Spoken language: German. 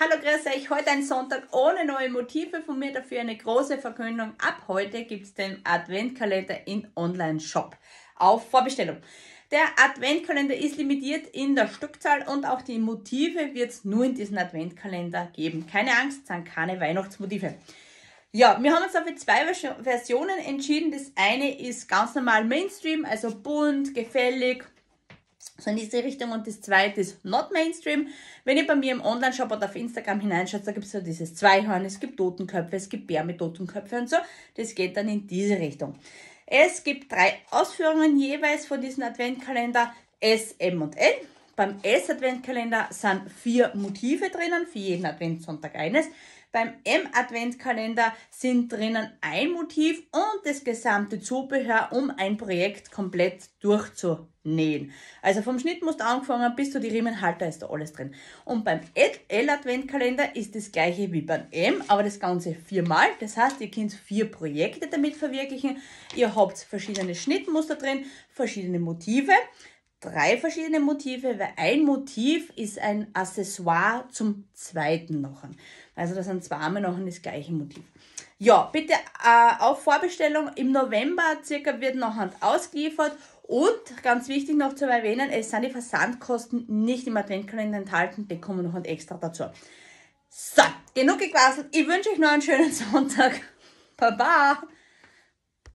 Hallo, grüß euch. Heute ein Sonntag ohne neue Motive von mir, dafür eine große Verkündung. Ab heute gibt es den Adventkalender in Online-Shop auf Vorbestellung. Der Adventkalender ist limitiert in der Stückzahl und auch die Motive wird es nur in diesem Adventkalender geben. Keine Angst, es sind keine Weihnachtsmotive. Ja, wir haben uns dafür zwei Versionen entschieden. Das eine ist ganz normal Mainstream, also bunt, gefällig, so in diese Richtung. Und das zweite ist Not Mainstream. Wenn ihr bei mir im Online-Shop oder auf Instagram hineinschaut, da gibt es so dieses Zweihorn, es gibt Totenköpfe, es gibt Bär mit Totenköpfe und so. Das geht dann in diese Richtung. Es gibt drei Ausführungen jeweils von diesem Adventkalender S, M und N. Beim S-Adventkalender sind vier Motive drinnen, für jeden Adventssonntag eines. Beim M-Adventkalender sind drinnen ein Motiv und das gesamte Zubehör, um ein Projekt komplett durchzunähen. Also vom Schnittmuster angefangen bis zu die Riemenhalter ist da alles drin. Und beim L-Adventkalender ist das gleiche wie beim M, aber das Ganze viermal. Das heißt, ihr könnt vier Projekte damit verwirklichen. Ihr habt verschiedene Schnittmuster drin, verschiedene Motive drei verschiedene Motive, weil ein Motiv ist ein Accessoire zum zweiten Knochen. Also das sind zwei Arme Knochen das gleiche Motiv. Ja, bitte äh, auf Vorbestellung im November circa wird noch ausgeliefert und ganz wichtig noch zu erwähnen, es sind die Versandkosten nicht im Adventkalender enthalten, die kommen noch extra dazu. So, genug gequasselt. Ich wünsche euch noch einen schönen Sonntag. Baba!